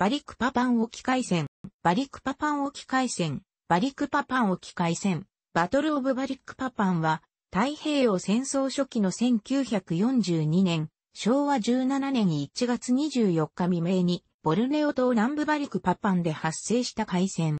バリクパパン沖海戦、バリクパパン沖海戦、バリクパパン沖海戦、バトルオブバリクパパンは、太平洋戦争初期の1942年、昭和17年1月24日未明に、ボルネオ島南部バリクパパンで発生した海戦。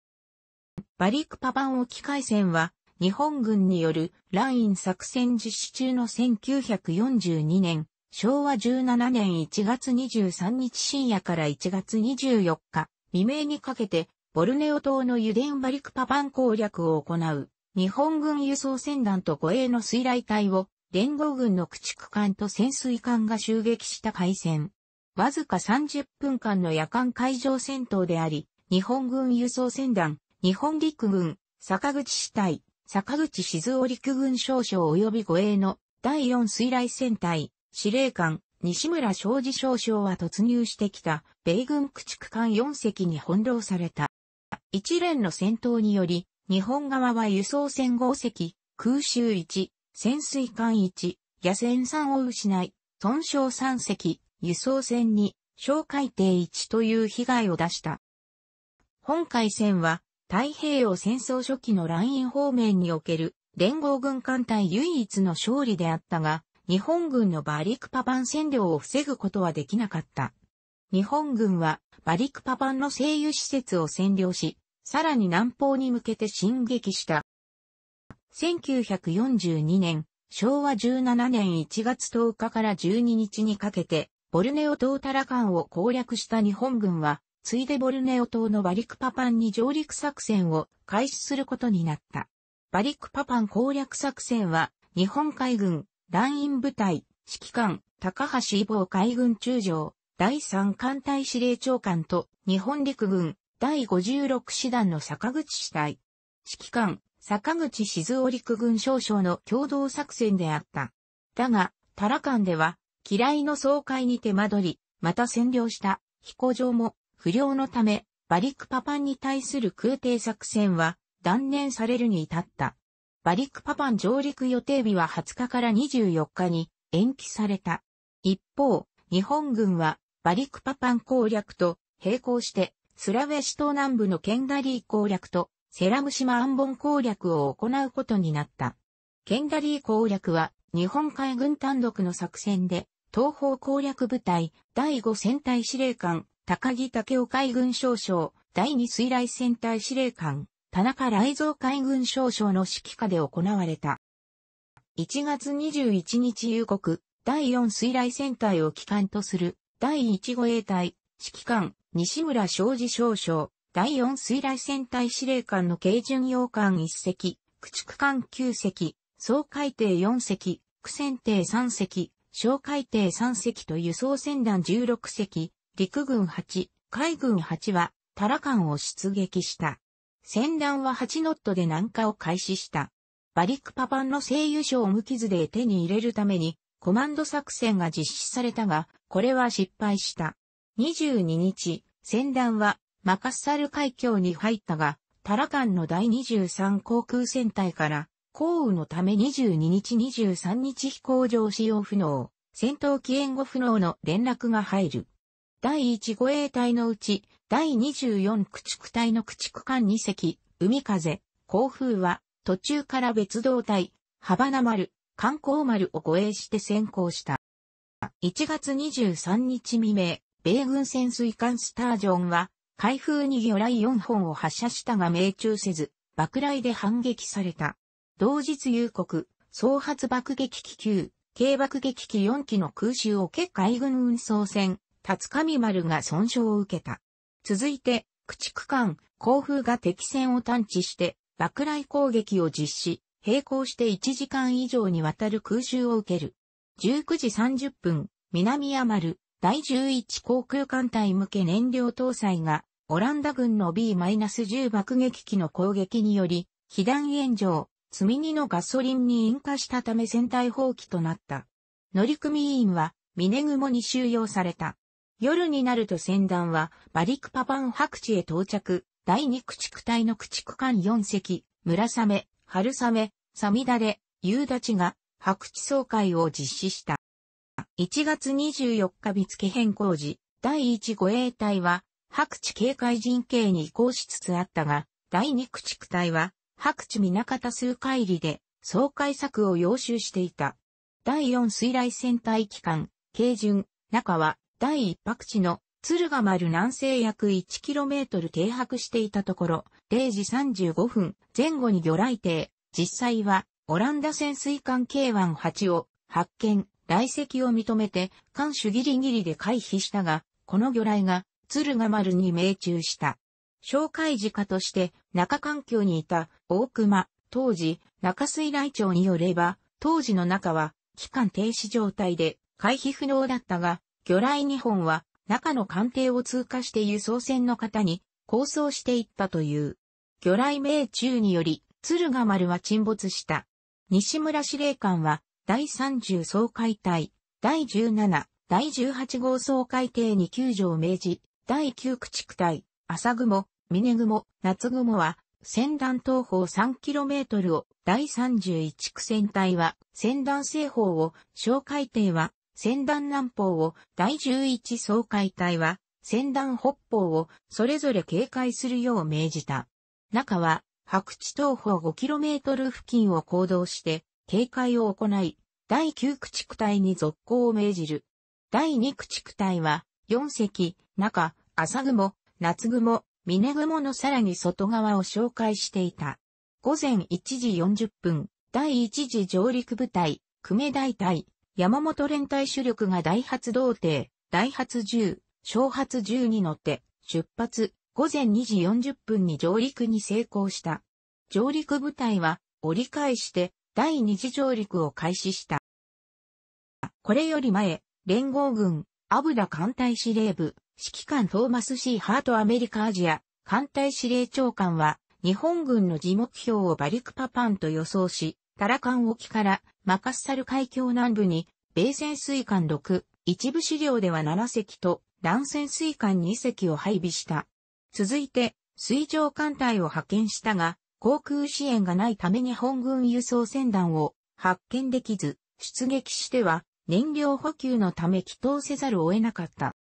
バリクパパン沖海戦は、日本軍によるライン作戦実施中の1942年昭和17年1月23日深夜から1月24日未明にかけて、ボルネオ島の油田バリクパパン攻略を行う、日本軍輸送船団と護衛の水雷隊を、連合軍の駆逐艦と潜水艦が襲撃した海戦。わずか30分間の夜間海上戦闘であり、日本軍輸送船団、日本陸軍、坂口支隊、坂口静尾陸軍少将及び護衛の第4水雷戦隊、司令官、西村昌司少将は突入してきた、米軍駆逐艦4隻に翻弄された。一連の戦闘により、日本側は輸送船5隻、空襲1、潜水艦1、野戦3を失い、損傷3隻、輸送船2、小海艇1という被害を出した。本海戦は、太平洋戦争初期のライン方面における連合軍艦隊唯一の勝利であったが、日本軍のバリクパン占領を防ぐことはできなかった。日本軍はバリクパンの精油施設を占領し、さらに南方に向けて進撃した。1942年、昭和17年1月10日から12日にかけて、ボルネオ島タラカンを攻略した日本軍は、ついでボルネオ島のバリクパパンに上陸作戦を開始することになった。バリクパパン攻略作戦は、日本海軍、団員部隊、指揮官、高橋伊坊海軍中将、第三艦隊司令長官と、日本陸軍、第56師団の坂口師隊。指揮官、坂口静雄陸軍少将の共同作戦であった。だが、タランでは、嫌いの総会に手間取り、また占領した飛行場も不良のため、バリクパパンに対する空挺作戦は断念されるに至った。バリクパパン上陸予定日は20日から24日に延期された。一方、日本軍はバリクパパン攻略と並行してスラウェシ島南部のケンダリー攻略とセラム島アンボン攻略を行うことになった。ケンダリー攻略は日本海軍単独の作戦で東方攻略部隊第5戦隊司令官高木武雄海軍少将第2水雷戦隊司令官田中雷蔵海軍少将の指揮下で行われた。1月21日夕刻、第4水雷戦隊を機関とする、第1護衛隊、指揮官、西村昌司少将、第4水雷戦隊司令官の軽巡洋艦1隻、駆逐艦9隻、総海艇4隻、苦戦艇3隻、小海艇3隻と輸送船団16隻、陸軍8、海軍8は、タラ艦を出撃した。戦乱は8ノットで南下を開始した。バリックパパンの製油所を無傷で手に入れるために、コマンド作戦が実施されたが、これは失敗した。22日、戦乱はマカッサル海峡に入ったが、タラカンの第23航空戦隊から、降雨のため22日23日飛行場使用不能、戦闘機援護不能の連絡が入る。第1護衛隊のうち、第24駆逐隊の駆逐艦2隻、海風、航風は、途中から別動隊、羽バ丸、観光丸を護衛して先行した。1月23日未明、米軍潜水艦スタージョンは、海風に魚雷4本を発射したが命中せず、爆雷で反撃された。同日有国、総発爆撃機9、軽爆撃機4機の空襲をけ、海軍運送船、辰上丸が損傷を受けた。続いて、駆逐艦、甲風が敵船を探知して、爆雷攻撃を実施、並行して1時間以上にわたる空襲を受ける。19時30分、南山丸、第11航空艦隊向け燃料搭載が、オランダ軍の B-10 爆撃機の攻撃により、被弾炎上、積み荷のガソリンに引火したため船体放棄となった。乗組員は、峰雲に収容された。夜になると船団は、バリクパパン白地へ到着、第二駆逐隊の駆逐艦4隻、村雨、春雨、サミダレ、夕立が、白地総会を実施した。1月24日見付変更時、第1護衛隊は、白地警戒陣形に移行しつつあったが、第2駆逐隊は、白地港方数回里で、総会策を要求していた。第4水雷戦隊機関、軽巡、中は、第一泊地の鶴ヶ丸南西約 1km 停泊していたところ、0時35分前後に魚雷艇、実際はオランダ潜水艦 K18 を発見、来石を認めて、艦首ギリギリで回避したが、この魚雷が鶴ヶ丸に命中した。紹介時価として中環境にいた大熊、当時中水雷町によれば、当時の中は期間停止状態で回避不能だったが、魚雷2本は中の艦艇を通過して輸送船の方に構想していったという。魚雷命中により鶴ヶ丸は沈没した。西村司令官は第30総解隊、第17、第18号総海艇に救助を命じ、第9駆逐隊、朝雲、峰雲、夏雲は、船団東方 3km を、第31区船隊は、船団西方を、小海艇は、船団南方を第11総会隊は、船団北方をそれぞれ警戒するよう命じた。中は、白地東方 5km 付近を行動して、警戒を行い、第9駆逐隊に続行を命じる。第2駆逐隊は、4隻、中、朝雲、夏雲、峰雲のさらに外側を紹介していた。午前1時40分、第1次上陸部隊、久米大隊、山本連隊主力が大発動艇、大発10、小発10に乗って出発、午前2時40分に上陸に成功した。上陸部隊は折り返して第二次上陸を開始した。これより前、連合軍、アブダ艦隊司令部、指揮官トーマス・シー・ハート・アメリカ・アジア、艦隊司令長官は、日本軍の地目標をバリクパパンと予想し、タラカン沖からマカッサル海峡南部に、米潜水艦6、一部資料では7隻と、乱潜水艦2隻を配備した。続いて、水上艦隊を派遣したが、航空支援がないため日本軍輸送船団を発見できず、出撃しては燃料補給のため祈祷せざるを得なかった。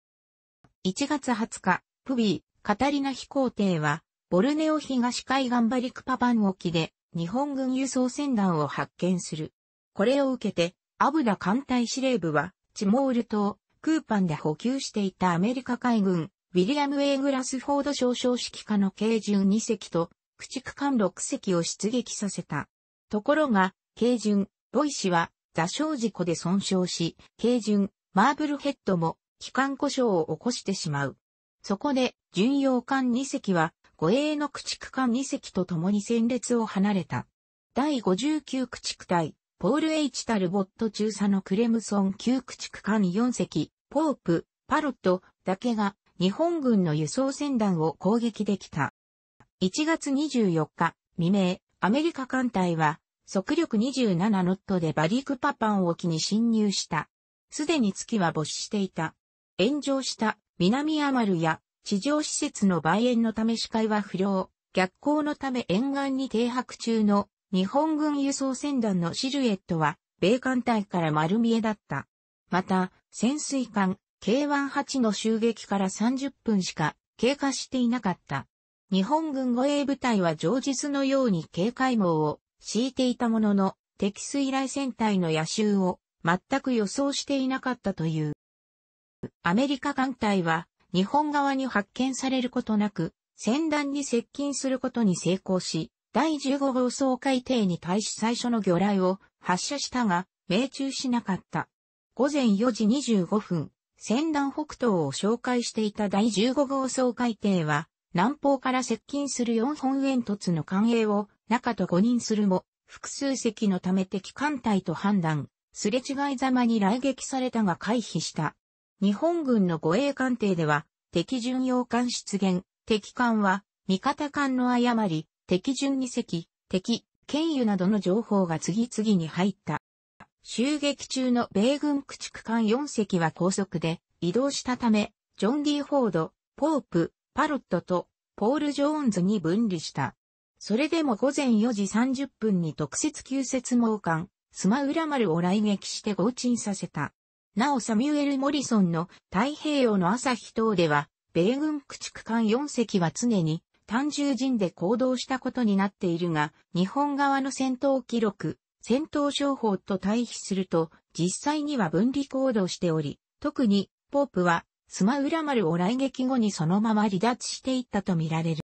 1月20日、プビー、カタリナ飛行艇は、ボルネオ東海岸バリクパパン沖で、日本軍輸送船団を発見する。これを受けて、アブダ艦隊司令部は、チモール島、クーパンで補給していたアメリカ海軍、ウィリアム・ェイグラスフォード少将指揮下の軽巡2隻と、駆逐艦6隻を出撃させた。ところが、軽巡、ロイ氏は、座礁事故で損傷し、軽巡、マーブルヘッドも、機関故障を起こしてしまう。そこで、巡洋艦2隻は、護衛の駆逐艦2隻と共に戦列を離れた。第59駆逐隊、ポール・エイチ・タルボット中佐のクレムソン級駆逐艦4隻、ポープ、パロットだけが日本軍の輸送船団を攻撃できた。1月24日未明、アメリカ艦隊は速力27ノットでバリクパパン沖に侵入した。すでに月は没していた。炎上した南アマルや地上施設の売園のため視界は不良、逆光のため沿岸に停泊中の日本軍輸送船団のシルエットは、米艦隊から丸見えだった。また、潜水艦 K18 の襲撃から30分しか経過していなかった。日本軍護衛部隊は常日のように警戒網を敷いていたものの、敵水雷戦隊の野襲を全く予想していなかったという。アメリカ艦隊は日本側に発見されることなく、船団に接近することに成功し、第15号総海艇に対し最初の魚雷を発射したが、命中しなかった。午前4時25分、船団北東を紹介していた第15号総海艇は、南方から接近する4本煙突の艦影を中と誤認するも、複数隻のため敵艦隊と判断、すれ違いざまに来撃されたが回避した。日本軍の護衛艦艇では、敵巡洋艦出現、敵艦は、味方艦の誤り、敵巡2隻、敵、剣油などの情報が次々に入った。襲撃中の米軍駆逐艦4隻は高速で移動したため、ジョン・ディ・フォード、ポープ、パロットとポール・ジョーンズに分離した。それでも午前4時30分に特設急接網艦、スマウラマルを来撃して合沈させた。なおサミュエル・モリソンの太平洋の朝日等では、米軍駆逐艦4隻は常に単獣人で行動したことになっているが、日本側の戦闘記録、戦闘商法と対比すると、実際には分離行動しており、特に、ポープは、スマウラ丸を来撃後にそのまま離脱していったとみられる。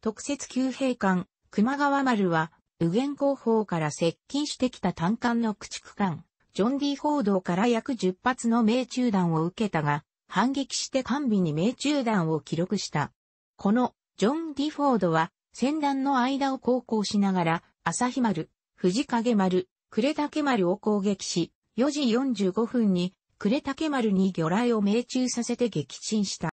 特設級兵艦、熊川丸は、右舷後方から接近してきた単艦の駆逐艦、ジョン・ディ・フォードから約10発の命中弾を受けたが、反撃して完備に命中弾を記録した。このジョン・ディ・フォードは、戦団の間を航行しながら、朝日丸、藤影丸、呉竹丸を攻撃し、4時45分に、呉竹丸に魚雷を命中させて撃沈した。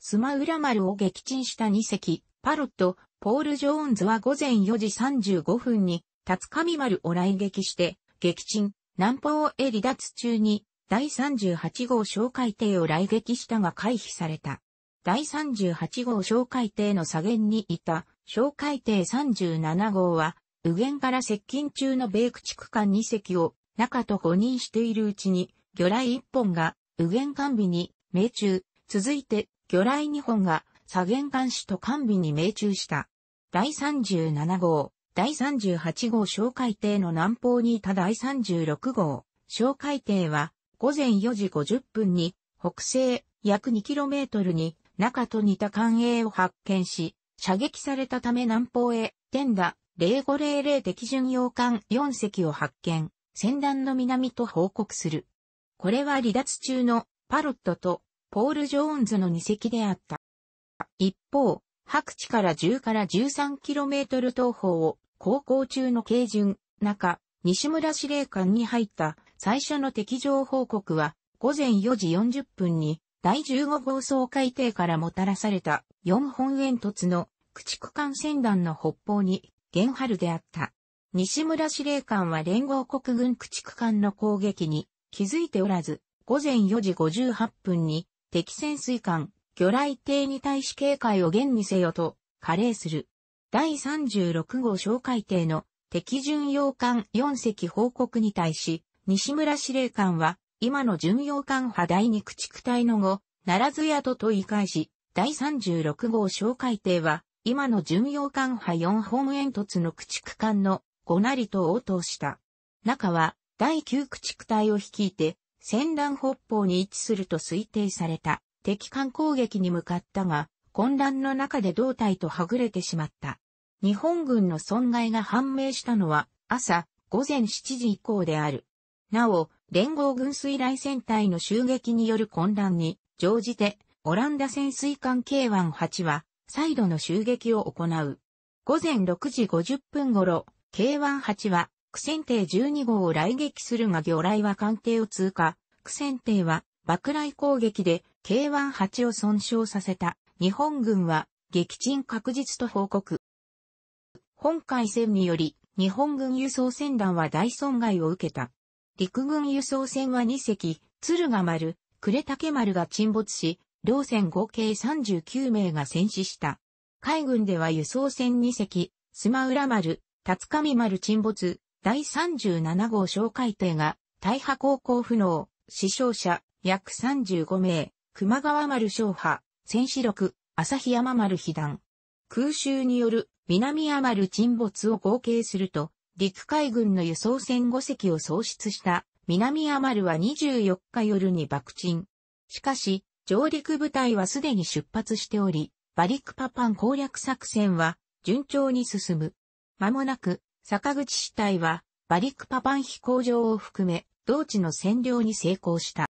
スマウラ丸を撃沈した2隻、パロット、ポール・ジョーンズは午前4時35分に、タツカミ丸を来撃して、撃沈、南方へ離脱中に第38号哨戒艇を来撃したが回避された。第38号哨戒艇の左舷にいた哨戒艇37号は、右舷から接近中の米駆逐艦2隻を中と誤認しているうちに、魚雷1本が右舷艦尾に命中、続いて魚雷2本が左舷艦首と艦尾に命中した。第37号第38号小海艇の南方にいた第36号小海艇は午前4時50分に北西約 2km に中と似た艦影を発見し、射撃されたため南方へ、天打0500的巡洋艦4隻を発見、船団の南と報告する。これは離脱中のパロットとポール・ジョーンズの2隻であった。一方、白地から10から 13km 東方を航行中の軽巡、中、西村司令官に入った最初の敵情報告は午前4時40分に第15号総海底からもたらされた4本煙突の駆逐艦船団の北方に原春であった。西村司令官は連合国軍駆逐艦の攻撃に気づいておらず、午前4時58分に敵潜水艦魚雷艇に対し警戒を現にせよと、加齢する。第36号哨戒艇の敵巡洋艦4隻報告に対し、西村司令官は、今の巡洋艦派第2駆逐隊の後、ならず宿と言い返し、第36号哨戒艇は、今の巡洋艦派4本煙突の駆逐艦の5なりと応答した。中は、第9駆逐隊を率いて、戦乱北方に位置すると推定された。敵艦攻撃に向かったが、混乱の中で胴体とはぐれてしまった。日本軍の損害が判明したのは朝午前7時以降である。なお、連合軍水雷戦隊の襲撃による混乱に乗じて、オランダ潜水艦 K18 は再度の襲撃を行う。午前6時50分頃、K18 は苦戦艇12号を来撃するが魚雷は艦艇を通過。苦戦艇は爆雷攻撃で K18 を損傷させた日本軍は撃沈確実と報告。本海戦により日本軍輸送船団は大損害を受けた。陸軍輸送船は2隻、鶴ヶ丸、呉竹丸が沈没し、両船合計39名が戦死した。海軍では輸送船2隻、スマウラ丸、辰上丸沈没、第37号哨戒艇が、大破航行不能、死傷者、約35名、熊川丸昌波、戦士六、旭山丸被弾。空襲による南山丸沈没を合計すると、陸海軍の輸送船5隻を喪失した南山丸は24日夜に爆沈。しかし、上陸部隊はすでに出発しており、バリクパパン攻略作戦は順調に進む。間もなく、坂口死体は、バリクパパン飛行場を含め、同地の占領に成功した。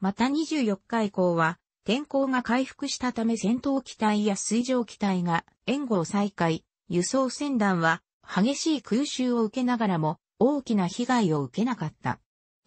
また24日以降は、天候が回復したため戦闘機体や水上機体が援護を再開、輸送船団は激しい空襲を受けながらも大きな被害を受けなかった。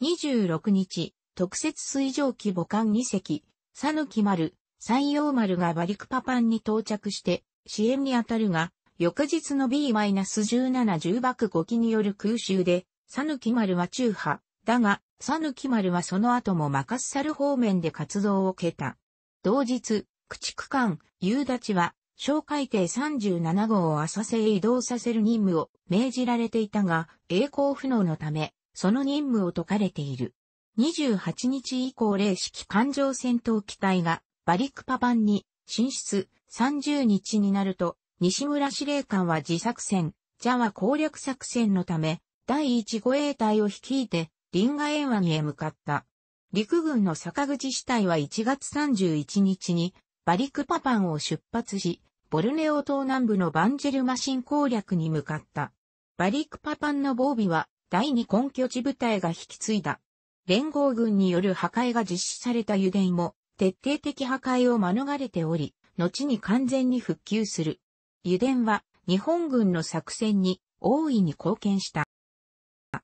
26日、特設水上機母艦2隻、ササイ丸、山陽丸がバリクパパンに到着して支援に当たるが、翌日の B-17 重爆5機による空襲で、サキマ丸は中波、だが、さぬき丸はその後もマカッサル方面で活動を経た。同日、駆逐艦、夕立は、小海底37号を浅瀬へ移動させる任務を命じられていたが、栄光不能のため、その任務を解かれている。28日以降、霊式艦上戦闘機隊が、バリクパ版に進出、30日になると、西村司令官は自作戦、ジャワ攻略作戦のため、第1護衛隊を率いて、リンガエンワへ向かった。陸軍の坂口支隊は1月31日にバリクパパンを出発し、ボルネオ島南部のバンジェルマシン攻略に向かった。バリクパパンの防備は第二根拠地部隊が引き継いだ。連合軍による破壊が実施された油田も徹底的破壊を免れており、後に完全に復旧する。油田は日本軍の作戦に大いに貢献した。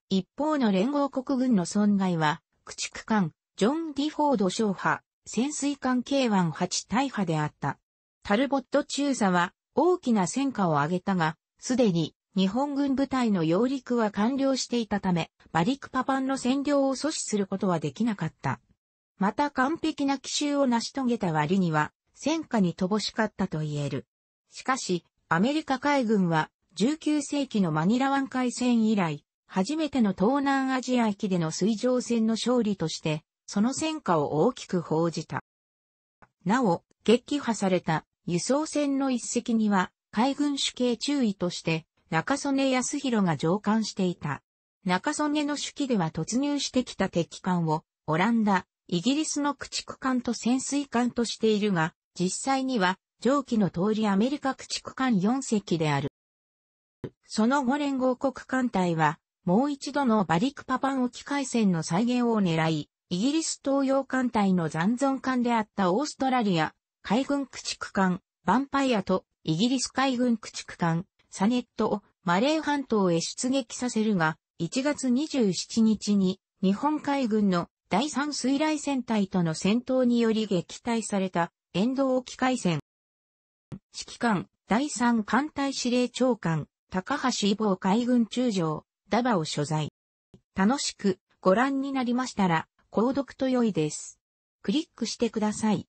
一方の連合国軍の損害は、駆逐艦、ジョン・ディフォード小派、潜水艦 K18 大派であった。タルボット中佐は大きな戦果を上げたが、すでに日本軍部隊の揚陸は完了していたため、バリクパパンの占領を阻止することはできなかった。また完璧な奇襲を成し遂げた割には、戦果に乏しかったと言える。しかし、アメリカ海軍は19世紀のマニラ湾海戦以来、初めての東南アジア域での水上戦の勝利として、その戦果を大きく報じた。なお、撃破された輸送船の一隻には、海軍主計注意として、中曽根康弘が上官していた。中曽根の手記では突入してきた敵艦を、オランダ、イギリスの駆逐艦と潜水艦としているが、実際には、上記の通りアメリカ駆逐艦4隻である。その後連合国艦隊は、もう一度の馬力パパン沖海戦の再現を狙い、イギリス東洋艦隊の残存艦であったオーストラリア海軍駆逐艦ヴァンパイアとイギリス海軍駆逐艦サネットをマレー半島へ出撃させるが、1月27日に日本海軍の第3水雷戦隊との戦闘により撃退された遠藤沖海戦。指揮官第3艦隊司令長官高橋伊坊海軍中将ダバを所在。楽しくご覧になりましたら、購読と良いです。クリックしてください。